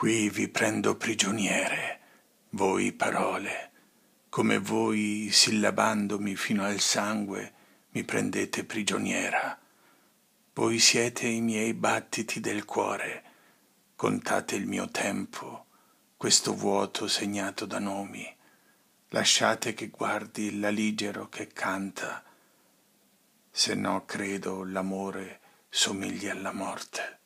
Qui vi prendo prigioniere, voi parole, come voi sillabandomi fino al sangue mi prendete prigioniera. Voi siete i miei battiti del cuore, contate il mio tempo, questo vuoto segnato da nomi. Lasciate che guardi l'aligero che canta, se no credo l'amore somigli alla morte.